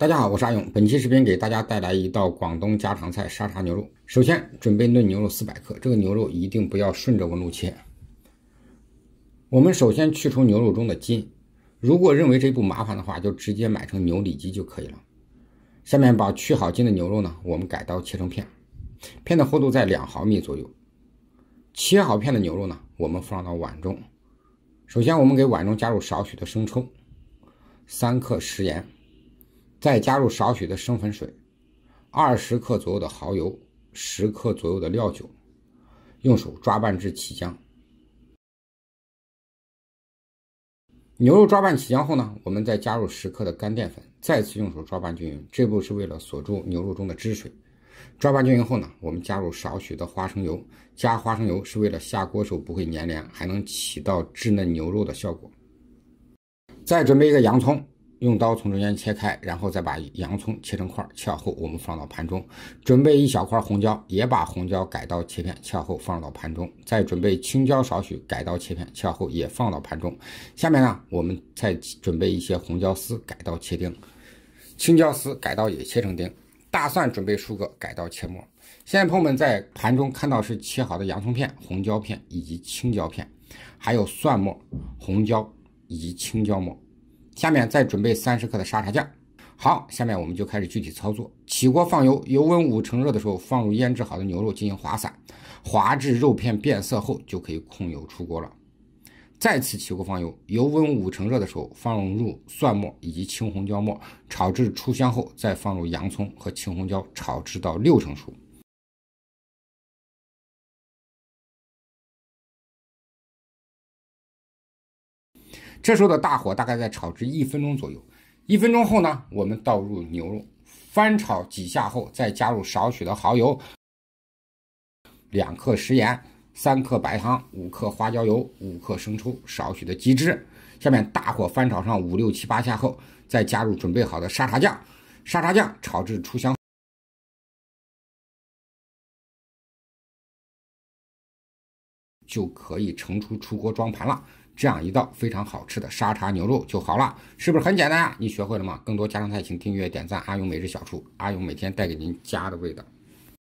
大家好，我是阿勇。本期视频给大家带来一道广东家常菜沙茶牛肉。首先准备嫩牛肉四百克，这个牛肉一定不要顺着纹路切。我们首先去除牛肉中的筋，如果认为这步麻烦的话，就直接买成牛里脊就可以了。下面把去好筋的牛肉呢，我们改刀切成片，片的厚度在两毫米左右。切好片的牛肉呢，我们放到碗中。首先我们给碗中加入少许的生抽，三克食盐。再加入少许的生粉水，二十克左右的蚝油，十克左右的料酒，用手抓拌至起浆。牛肉抓拌起浆后呢，我们再加入十克的干淀粉，再次用手抓拌均匀。这步是为了锁住牛肉中的汁水。抓拌均匀后呢，我们加入少许的花生油。加花生油是为了下锅时候不会粘连，还能起到制嫩牛肉的效果。再准备一个洋葱。用刀从中间切开，然后再把洋葱切成块，切好后我们放到盘中。准备一小块红椒，也把红椒改刀切片，切好后放到盘中。再准备青椒少许，改刀切片，切好后也放到盘中。下面呢，我们再准备一些红椒丝，改刀切丁；青椒丝改刀也切成丁。大蒜准备数个，改刀切末。现在朋友们在盘中看到是切好的洋葱片、红椒片以及青椒片，还有蒜末、红椒以及青椒末。下面再准备三十克的沙茶酱。好，下面我们就开始具体操作。起锅放油，油温五成热的时候，放入腌制好的牛肉进行滑散，滑至肉片变色后，就可以控油出锅了。再次起锅放油，油温五成热的时候，放入蒜末以及青红椒末，炒至出香后，再放入洋葱和青红椒，炒至到六成熟。这时候的大火大概在炒至一分钟左右。一分钟后呢，我们倒入牛肉，翻炒几下后，再加入少许的蚝油、两克食盐、三克白糖、五克花椒油、五克生抽、少许的鸡汁。下面大火翻炒上五六七八下后，再加入准备好的沙茶酱，沙茶酱炒至出香，就可以盛出出锅装盘了。这样一道非常好吃的沙茶牛肉就好了，是不是很简单啊？你学会了吗？更多家常菜，请订阅、点赞阿勇美食小厨。阿勇每天带给您家的味道。